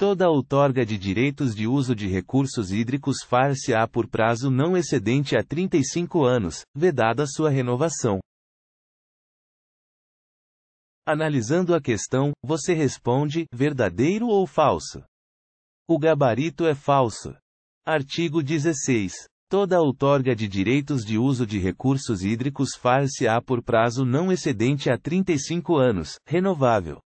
Toda a outorga de direitos de uso de recursos hídricos far-se-á por prazo não excedente a 35 anos, vedada sua renovação. Analisando a questão, você responde: verdadeiro ou falso? O gabarito é falso. Artigo 16. Toda a outorga de direitos de uso de recursos hídricos far-se-á por prazo não excedente a 35 anos, renovável.